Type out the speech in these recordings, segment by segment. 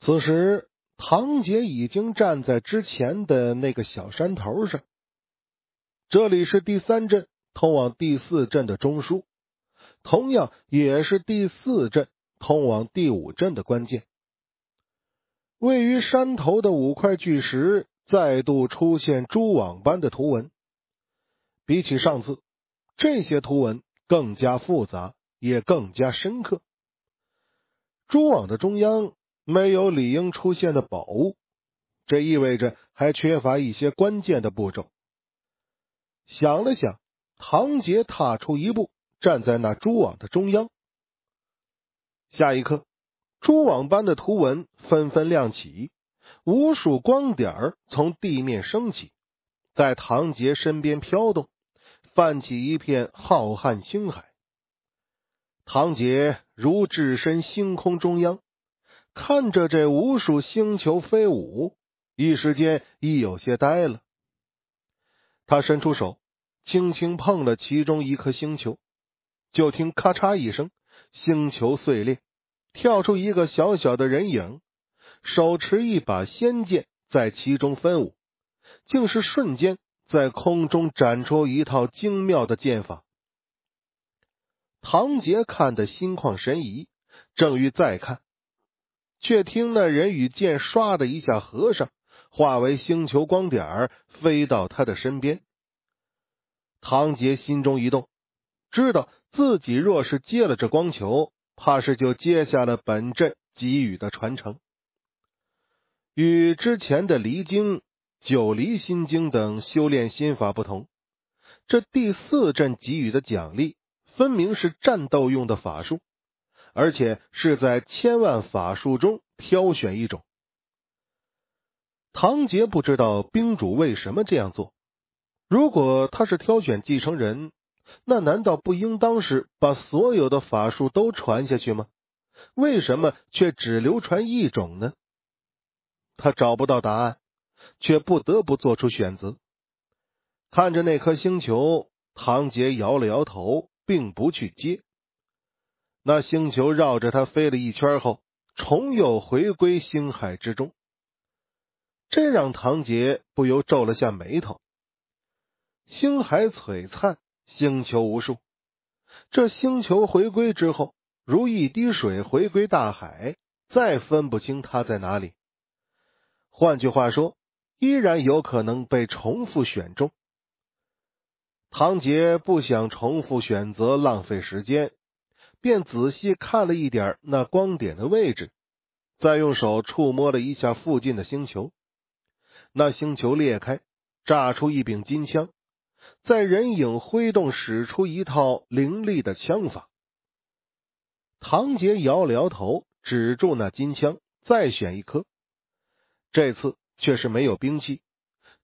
此时，唐杰已经站在之前的那个小山头上。这里是第三镇通往第四镇的中枢，同样也是第四镇通往第五镇的关键。位于山头的五块巨石再度出现蛛网般的图文，比起上次，这些图文更加复杂，也更加深刻。蛛网的中央。没有理应出现的宝物，这意味着还缺乏一些关键的步骤。想了想，唐杰踏出一步，站在那蛛网的中央。下一刻，蛛网般的图文纷纷亮起，无数光点从地面升起，在唐杰身边飘动，泛起一片浩瀚星海。唐杰如置身星空中央。看着这无数星球飞舞，一时间亦有些呆了。他伸出手，轻轻碰了其中一颗星球，就听咔嚓一声，星球碎裂，跳出一个小小的人影，手持一把仙剑在其中飞舞，竟是瞬间在空中展出一套精妙的剑法。唐杰看得心旷神怡，正欲再看。却听那人与剑唰的一下合上，化为星球光点飞到他的身边。唐杰心中一动，知道自己若是接了这光球，怕是就接下了本阵给予的传承。与之前的离经九离心经等修炼心法不同，这第四阵给予的奖励分明是战斗用的法术。而且是在千万法术中挑选一种。唐杰不知道兵主为什么这样做。如果他是挑选继承人，那难道不应当是把所有的法术都传下去吗？为什么却只流传一种呢？他找不到答案，却不得不做出选择。看着那颗星球，唐杰摇了摇头，并不去接。那星球绕着它飞了一圈后，重又回归星海之中，这让唐杰不由皱了下眉头。星海璀璨，星球无数，这星球回归之后，如一滴水回归大海，再分不清它在哪里。换句话说，依然有可能被重复选中。唐杰不想重复选择，浪费时间。便仔细看了一点那光点的位置，再用手触摸了一下附近的星球，那星球裂开，炸出一柄金枪，在人影挥动，使出一套凌厉的枪法。唐杰摇了摇头，止住那金枪，再选一颗，这次却是没有兵器，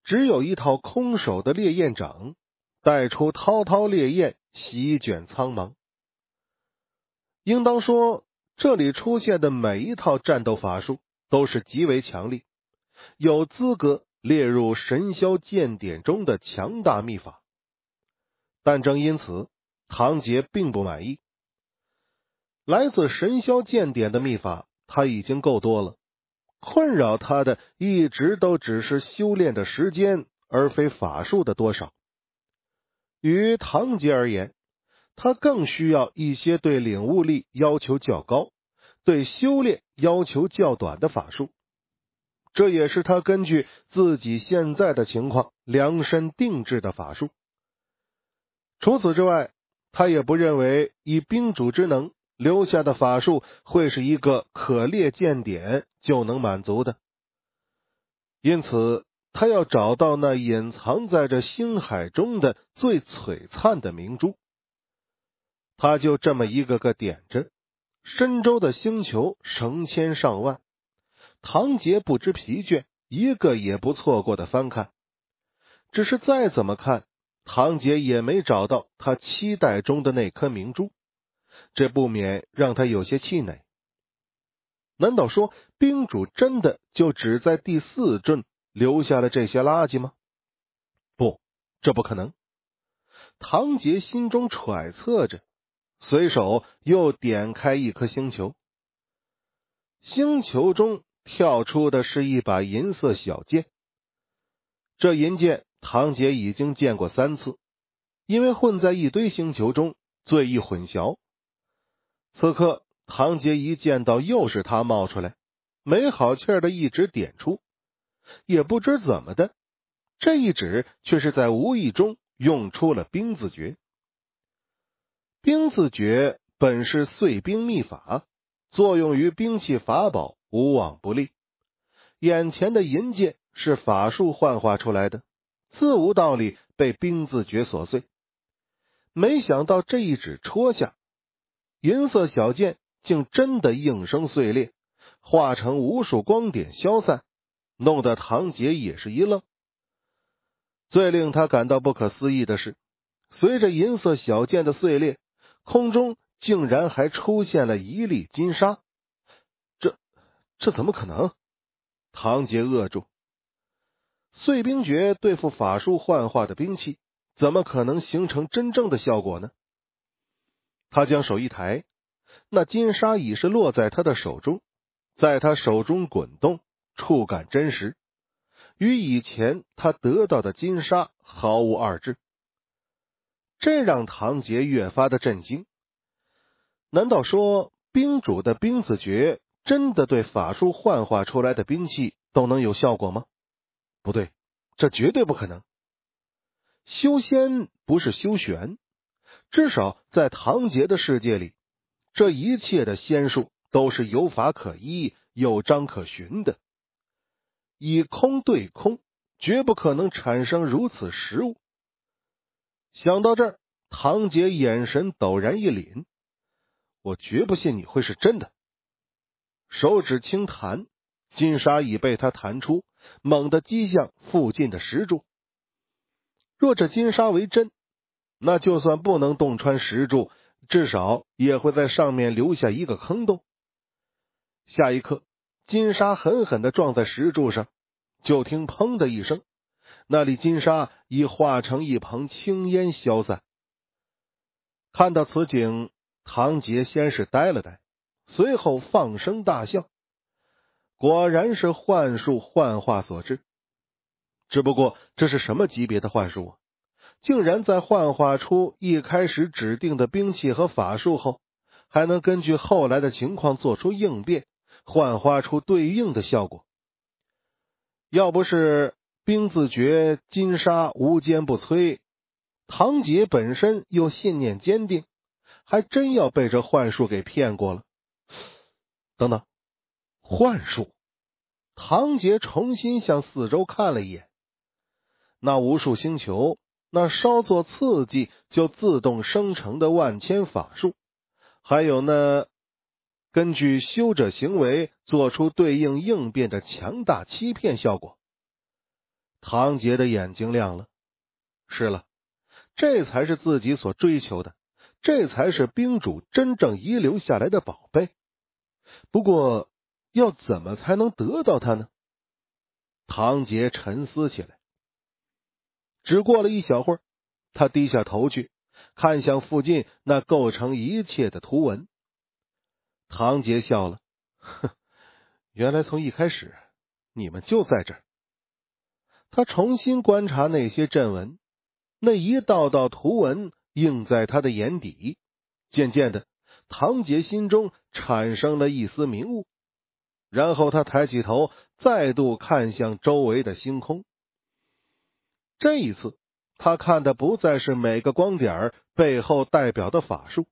只有一套空手的烈焰掌，带出滔滔烈焰，席卷苍茫。应当说，这里出现的每一套战斗法术都是极为强力，有资格列入《神霄剑典》中的强大秘法。但正因此，唐杰并不满意。来自《神霄剑典》的秘法，他已经够多了。困扰他的一直都只是修炼的时间，而非法术的多少。于唐杰而言。他更需要一些对领悟力要求较高、对修炼要求较短的法术，这也是他根据自己现在的情况量身定制的法术。除此之外，他也不认为以冰主之能留下的法术会是一个可列见点就能满足的，因此他要找到那隐藏在这星海中的最璀璨的明珠。他就这么一个个点着，深州的星球成千上万，唐杰不知疲倦，一个也不错过的翻看。只是再怎么看，唐杰也没找到他期待中的那颗明珠，这不免让他有些气馁。难道说冰主真的就只在第四镇留下了这些垃圾吗？不，这不可能。唐杰心中揣测着。随手又点开一颗星球，星球中跳出的是一把银色小剑。这银剑唐杰已经见过三次，因为混在一堆星球中最易混淆。此刻唐杰一见到又是他冒出来，没好气的一指点出，也不知怎么的，这一指却是在无意中用出了“冰字诀”。冰字诀本是碎冰秘法，作用于兵器法宝无往不利。眼前的银剑是法术幻化出来的，自无道理被冰字诀所碎。没想到这一指戳下，银色小剑竟真的应声碎裂，化成无数光点消散，弄得唐杰也是一愣。最令他感到不可思议的是，随着银色小剑的碎裂。空中竟然还出现了一粒金沙，这这怎么可能？唐杰扼住。碎冰诀对付法术幻化的兵器，怎么可能形成真正的效果呢？他将手一抬，那金沙已是落在他的手中，在他手中滚动，触感真实，与以前他得到的金沙毫无二致。这让唐杰越发的震惊。难道说冰主的冰子诀真的对法术幻化出来的兵器都能有效果吗？不对，这绝对不可能。修仙不是修玄，至少在唐杰的世界里，这一切的仙术都是有法可依、有章可循的。以空对空，绝不可能产生如此实物。想到这儿，唐杰眼神陡然一凛，我绝不信你会是真的。手指轻弹，金沙已被他弹出，猛地击向附近的石柱。若这金沙为真，那就算不能洞穿石柱，至少也会在上面留下一个坑洞。下一刻，金沙狠狠的撞在石柱上，就听“砰”的一声。那里金沙已化成一蓬青烟消散。看到此景，唐杰先是呆了呆，随后放声大笑。果然是幻术幻化所致。只不过这是什么级别的幻术？竟然在幻化出一开始指定的兵器和法术后，还能根据后来的情况做出应变，幻化出对应的效果。要不是……冰字诀，金沙无坚不摧。唐杰本身又信念坚定，还真要被这幻术给骗过了。等等，幻术！唐杰重新向四周看了一眼，那无数星球，那稍作刺激就自动生成的万千法术，还有那根据修者行为做出对应应变的强大欺骗效果。唐杰的眼睛亮了，是了，这才是自己所追求的，这才是冰主真正遗留下来的宝贝。不过，要怎么才能得到它呢？唐杰沉思起来。只过了一小会儿，他低下头去，看向附近那构成一切的图文。唐杰笑了，哼，原来从一开始，你们就在这儿。他重新观察那些阵纹，那一道道图文映在他的眼底。渐渐的，唐杰心中产生了一丝明悟。然后他抬起头，再度看向周围的星空。这一次，他看的不再是每个光点背后代表的法术，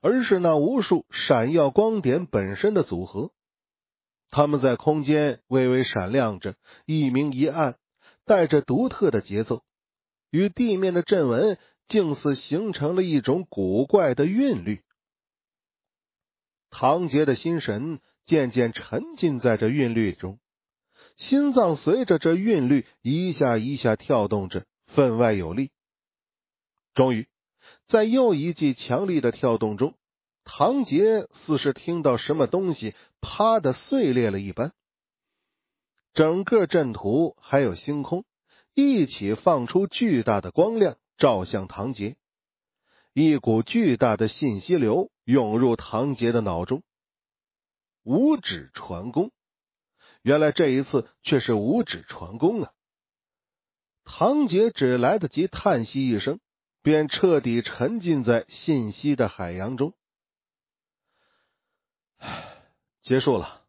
而是那无数闪耀光点本身的组合。他们在空间微微闪亮着，一明一暗。带着独特的节奏，与地面的阵纹竟似形成了一种古怪的韵律。唐杰的心神渐渐沉浸在这韵律中，心脏随着这韵律一下一下跳动着，分外有力。终于，在又一记强力的跳动中，唐杰似是听到什么东西“啪”的碎裂了一般。整个阵图还有星空一起放出巨大的光亮，照向唐杰。一股巨大的信息流涌入唐杰的脑中。五指传功，原来这一次却是五指传功啊！唐杰只来得及叹息一声，便彻底沉浸在信息的海洋中。结束了。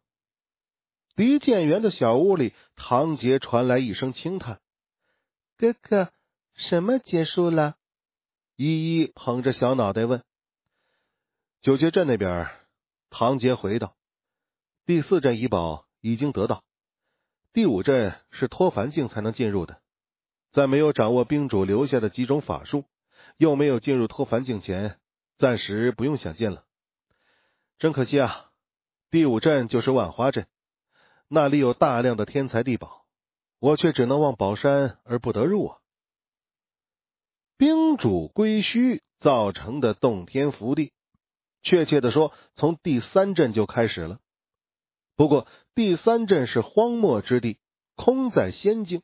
离剑园的小屋里，唐杰传来一声轻叹：“哥哥，什么结束了？”依依捧着小脑袋问：“九绝阵那边？”唐杰回道：“第四阵遗宝已经得到，第五阵是托凡境才能进入的，在没有掌握兵主留下的几种法术，又没有进入托凡境前，暂时不用想进了。真可惜啊！第五阵就是万花阵。”那里有大量的天才地宝，我却只能望宝山而不得入啊！兵主归墟造成的洞天福地，确切的说，从第三阵就开始了。不过第三阵是荒漠之地，空在仙境，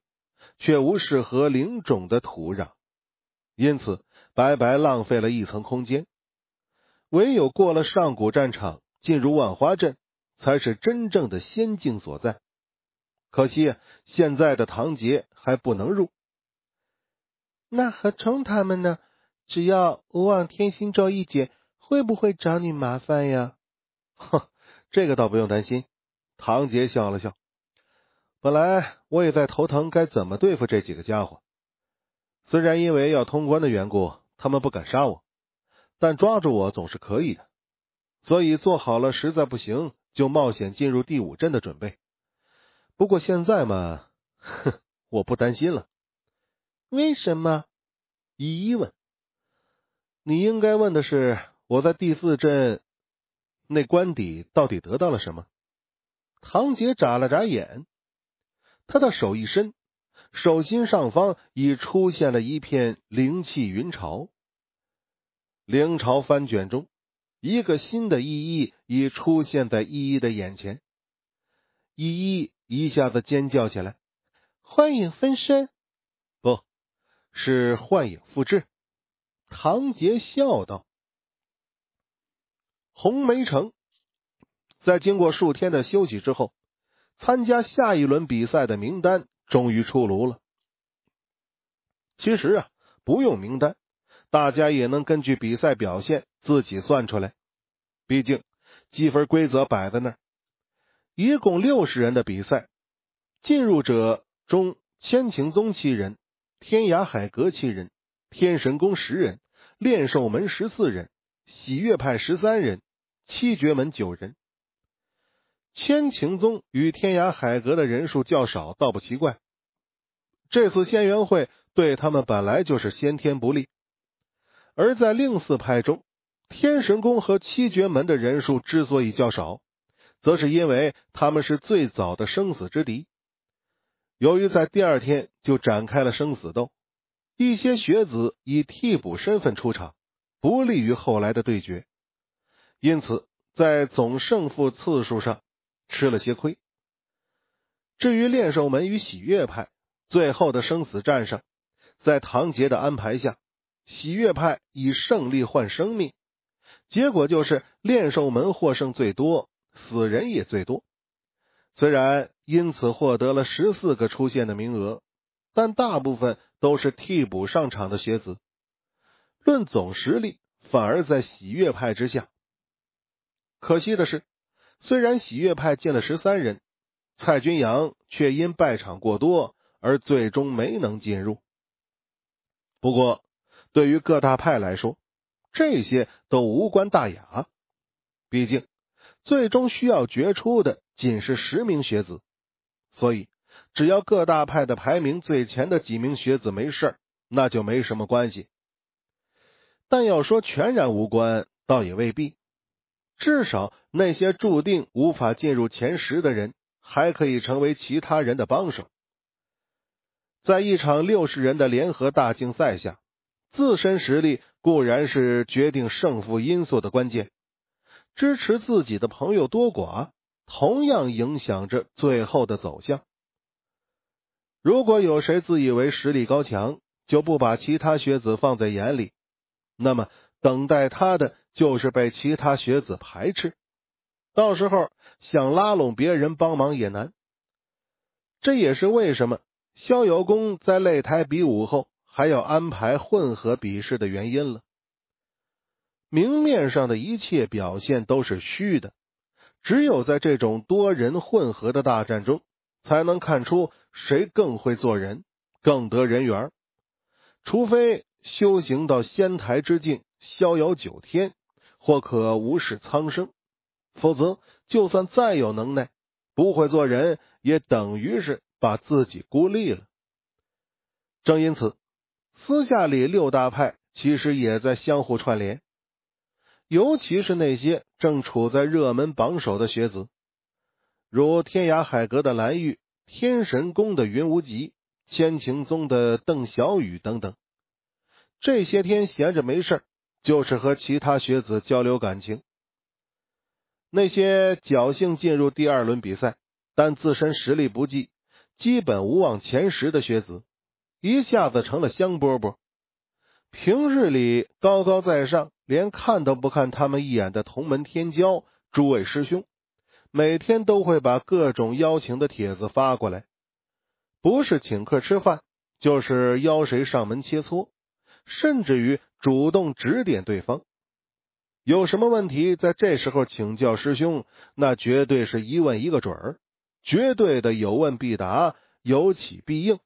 却无适合灵种的土壤，因此白白浪费了一层空间。唯有过了上古战场，进入万花阵。才是真正的仙境所在，可惜现在的唐杰还不能入。那何冲他们呢？只要无往天星咒一解，会不会找你麻烦呀？哼，这个倒不用担心。唐杰笑了笑，本来我也在头疼该怎么对付这几个家伙。虽然因为要通关的缘故，他们不敢杀我，但抓住我总是可以的。所以做好了，实在不行。就冒险进入第五阵的准备。不过现在嘛，哼，我不担心了。为什么？依依问。你应该问的是，我在第四阵那官邸到底得到了什么？唐杰眨了眨眼，他的手一伸，手心上方已出现了一片灵气云潮。灵潮翻卷中。一个新的依依已出现在依依的眼前，依依一下子尖叫起来。幻影分身，不是幻影复制。唐杰笑道。红梅城，在经过数天的休息之后，参加下一轮比赛的名单终于出炉了。其实啊，不用名单，大家也能根据比赛表现。自己算出来，毕竟积分规则摆在那儿。一共六十人的比赛，进入者中千情宗七人，天涯海阁七人，天神宫十人，炼兽门十四人，喜悦派十三人，七绝门九人。千情宗与天涯海阁的人数较少，倒不奇怪。这次仙元会对他们本来就是先天不利，而在另四派中。天神宫和七绝门的人数之所以较少，则是因为他们是最早的生死之敌。由于在第二天就展开了生死斗，一些学子以替补身份出场，不利于后来的对决，因此在总胜负次数上吃了些亏。至于练兽门与喜悦派，最后的生死战上，在唐杰的安排下，喜悦派以胜利换生命。结果就是，炼兽门获胜最多，死人也最多。虽然因此获得了十四个出线的名额，但大部分都是替补上场的学子。论总实力，反而在喜悦派之下。可惜的是，虽然喜悦派进了十三人，蔡君阳却因败场过多而最终没能进入。不过，对于各大派来说，这些都无关大雅，毕竟最终需要决出的仅是十名学子，所以只要各大派的排名最前的几名学子没事，那就没什么关系。但要说全然无关，倒也未必。至少那些注定无法进入前十的人，还可以成为其他人的帮手。在一场六十人的联合大竞赛下，自身实力。固然是决定胜负因素的关键，支持自己的朋友多寡，同样影响着最后的走向。如果有谁自以为实力高强，就不把其他学子放在眼里，那么等待他的就是被其他学子排斥。到时候想拉拢别人帮忙也难。这也是为什么逍遥公在擂台比武后。还要安排混合比试的原因了。明面上的一切表现都是虚的，只有在这种多人混合的大战中，才能看出谁更会做人，更得人缘。除非修行到仙台之境，逍遥九天，或可无视苍生，否则就算再有能耐，不会做人，也等于是把自己孤立了。正因此。私下里，六大派其实也在相互串联，尤其是那些正处在热门榜首的学子，如天涯海阁的蓝玉、天神宫的云无极、千情宗的邓小雨等等。这些天闲着没事，就是和其他学子交流感情。那些侥幸进入第二轮比赛，但自身实力不济，基本无望前十的学子。一下子成了香饽饽。平日里高高在上，连看都不看他们一眼的同门天骄诸位师兄，每天都会把各种邀请的帖子发过来，不是请客吃饭，就是邀谁上门切磋，甚至于主动指点对方。有什么问题，在这时候请教师兄，那绝对是一问一个准儿，绝对的有问必答，有起必应。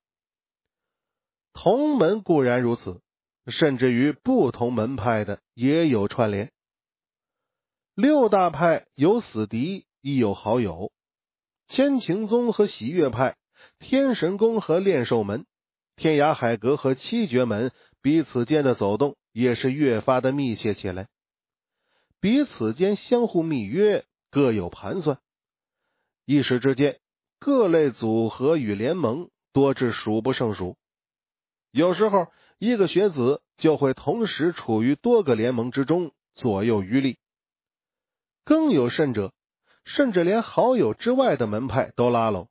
同门固然如此，甚至于不同门派的也有串联。六大派有死敌，亦有好友。千情宗和喜悦派，天神宫和炼兽门，天涯海阁和七绝门，彼此间的走动也是越发的密切起来。彼此间相互密约，各有盘算。一时之间，各类组合与联盟多至数不胜数。有时候，一个学子就会同时处于多个联盟之中，左右余力。更有甚者，甚至连好友之外的门派都拉拢。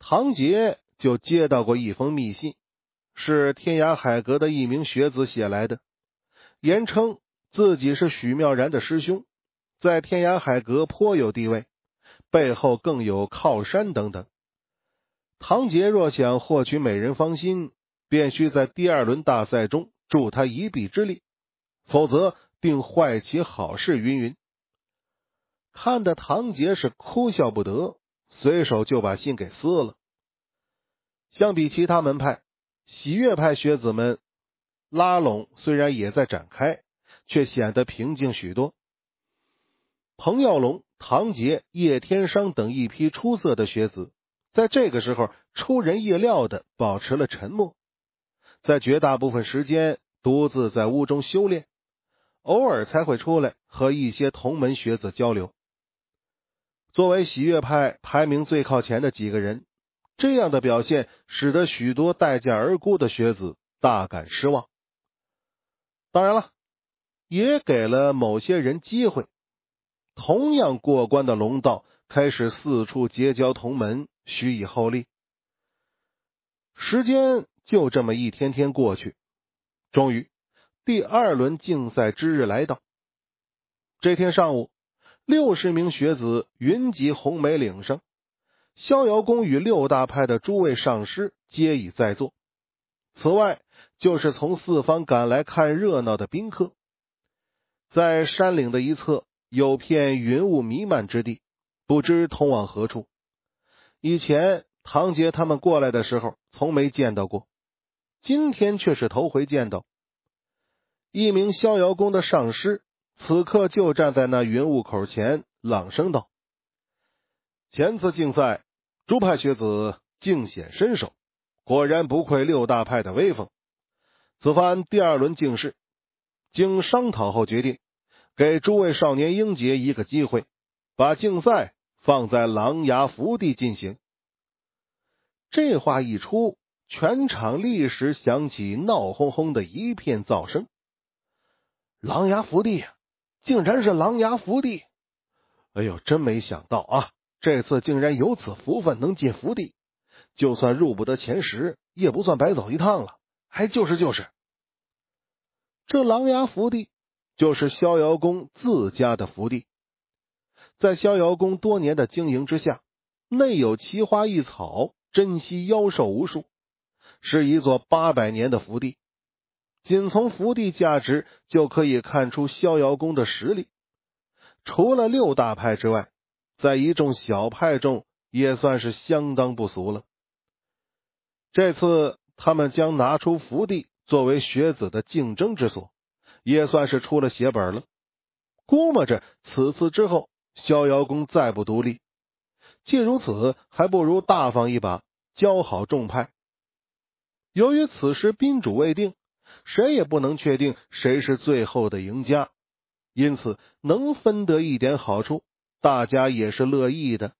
唐杰就接到过一封密信，是天涯海阁的一名学子写来的，言称自己是许妙然的师兄，在天涯海阁颇有地位，背后更有靠山等等。唐杰若想获取美人芳心，便需在第二轮大赛中助他一臂之力，否则定坏其好事云云。看得唐杰是哭笑不得，随手就把信给撕了。相比其他门派，喜悦派学子们拉拢虽然也在展开，却显得平静许多。彭耀龙、唐杰、叶天商等一批出色的学子，在这个时候出人意料的保持了沉默。在绝大部分时间独自在屋中修炼，偶尔才会出来和一些同门学子交流。作为喜悦派排名最靠前的几个人，这样的表现使得许多待价而沽的学子大感失望。当然了，也给了某些人机会。同样过关的龙道开始四处结交同门，许以厚利。时间。就这么一天天过去，终于第二轮竞赛之日来到。这天上午，六十名学子云集红梅岭上，逍遥宫与六大派的诸位上师皆已在座。此外，就是从四方赶来看热闹的宾客。在山岭的一侧，有片云雾弥漫之地，不知通往何处。以前唐杰他们过来的时候，从没见到过。今天却是头回见到一名逍遥宫的上师，此刻就站在那云雾口前，朗声道：“前次竞赛，诸派学子尽显身手，果然不愧六大派的威风。此番第二轮竞试，经商讨后决定，给诸位少年英杰一个机会，把竞赛放在琅琊福地进行。”这话一出。全场立时响起闹哄哄的一片噪声。狼牙福地，竟然是狼牙福地！哎呦，真没想到，啊，这次竟然有此福分能进福地，就算入不得前十，也不算白走一趟了。哎，就是就是，这狼牙福地就是逍遥宫自家的福地，在逍遥宫多年的经营之下，内有奇花异草，珍稀妖兽无数。是一座八百年的福地，仅从福地价值就可以看出逍遥宫的实力。除了六大派之外，在一众小派中也算是相当不俗了。这次他们将拿出福地作为学子的竞争之所，也算是出了血本了。估摸着此次之后，逍遥宫再不独立，既如此，还不如大方一把，交好众派。由于此时宾主未定，谁也不能确定谁是最后的赢家，因此能分得一点好处，大家也是乐意的。